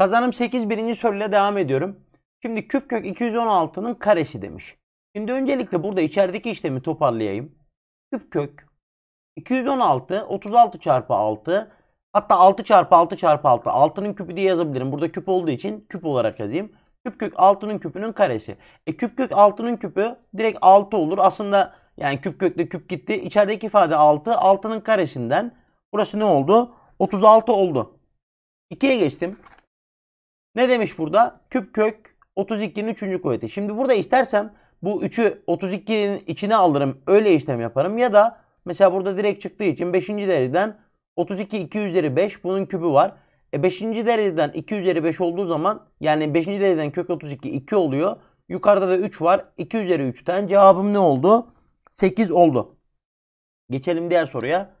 Kazanım 8 birinci soruyla devam ediyorum. Şimdi küp kök 216'nın karesi demiş. Şimdi öncelikle burada içerideki işlemi toparlayayım. Küp kök 216 36 çarpı 6 hatta 6 çarpı 6 çarpı 6 6'nın küpü diye yazabilirim. Burada küp olduğu için küp olarak yazayım. Küp kök 6'nın küpünün karesi. E küp kök 6'nın küpü direkt 6 olur. Aslında yani küp kökle küp gitti. İçerideki ifade 6. 6'nın karesinden burası ne oldu? 36 oldu. 2'ye geçtim. Ne demiş burada? Küp kök 32'nin 3. kuvveti. Şimdi burada istersem bu 3'ü 32'nin içine alırım. Öyle işlem yaparım. Ya da mesela burada direkt çıktığı için 5. dereceden 32 2 üzeri 5 bunun kübü var. E 5. dereceden 2 üzeri 5 olduğu zaman yani 5. dereceden kök 32 2 oluyor. Yukarıda da 3 var. 2 üzeri 3'ten cevabım ne oldu? 8 oldu. Geçelim diğer soruya.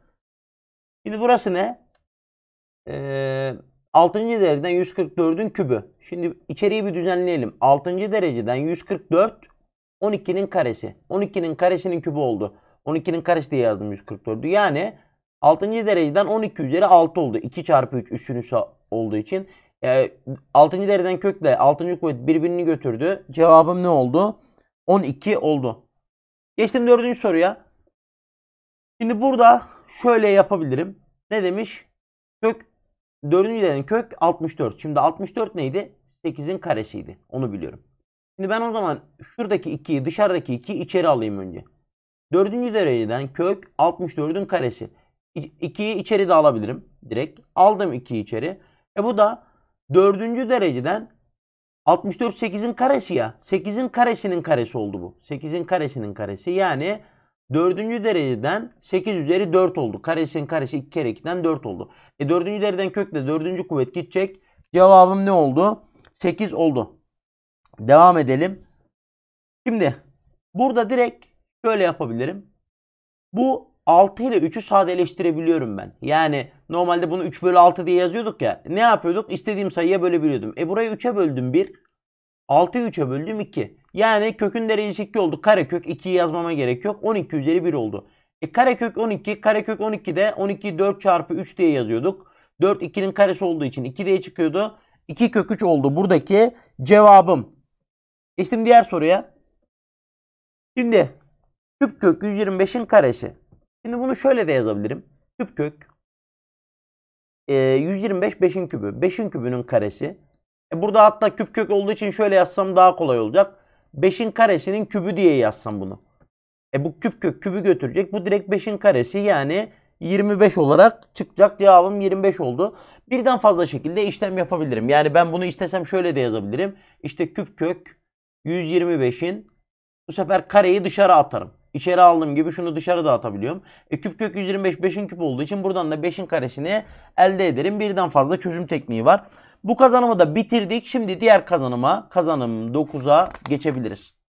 Şimdi burası ne? Eee 6. dereceden 144'ün kübü. Şimdi içeriği bir düzenleyelim. 6. dereceden 144 12'nin karesi. 12'nin karesinin kübü oldu. 12'nin karesi diye yazdım 144'ü. Yani 6. dereceden 12 üzeri 6 oldu. 2 çarpı 3 üstünüsü olduğu için. E, ee, 6. dereceden kökle 6. kuvvet birbirini götürdü. Cevabım ne oldu? 12 oldu. Geçtim 4. soruya. Şimdi burada şöyle yapabilirim. Ne demiş? Kök 4. denenin kök 64. Şimdi 64 neydi? 8'in karesiydi. Onu biliyorum. Şimdi ben o zaman şuradaki 2'yi dışarıdaki 2'yi içeri alayım önce. 4. dereceden kök 64'ün karesi. 2'yi içeri de alabilirim direkt. Aldım 2'yi içeri. E bu da 4. dereceden 64 8'in karesi ya. 8'in karesinin karesi oldu bu. 8'in karesinin karesi. Yani Dördüncü dereceden 8 üzeri 4 oldu. Karesinin karesi 2 kere 2'den 4 oldu. E dördüncü dereceden kökle dördüncü kuvvet gidecek. Cevabım ne oldu? 8 oldu. Devam edelim. Şimdi burada direkt şöyle yapabilirim. Bu 6 ile 3'ü sadeleştirebiliyorum ben. Yani normalde bunu 3 bölü 6 diye yazıyorduk ya. Ne yapıyorduk? İstediğim sayıya bölebiliyordum. E burayı 3'e böldüm 1. 6'yı 3'e böldüm 2. Yani kökün derecesi 2 oldu. Karekök 2'yi yazmama gerek yok. 12 üzeri 1 oldu. E karekök 12. Karekök de 12 4 çarpı 3 diye yazıyorduk. 4 2'nin karesi olduğu için 2 diye çıkıyordu. 2 kök 3 oldu buradaki cevabım. Geçtim diğer soruya. Şimdi küp kök 125'in karesi. Şimdi bunu şöyle de yazabilirim. Küp kök e, 125 5'in kübü. 5'in kübünün karesi. E burada hatta küp kök olduğu için şöyle yazsam daha kolay olacak. 5'in karesinin kübü diye yazsam bunu. E bu küp kök kübü götürecek. Bu direkt 5'in karesi yani 25 olarak çıkacak cevabım 25 oldu. Birden fazla şekilde işlem yapabilirim. Yani ben bunu istesem şöyle de yazabilirim. İşte küp kök 125'in bu sefer kareyi dışarı atarım. İçeri aldığım gibi şunu dışarı da atabiliyorum. E, küp kök 125 5'in küp olduğu için buradan da 5'in karesini elde ederim. Birden fazla çözüm tekniği var. Bu kazanımı da bitirdik. Şimdi diğer kazanıma kazanım 9'a geçebiliriz.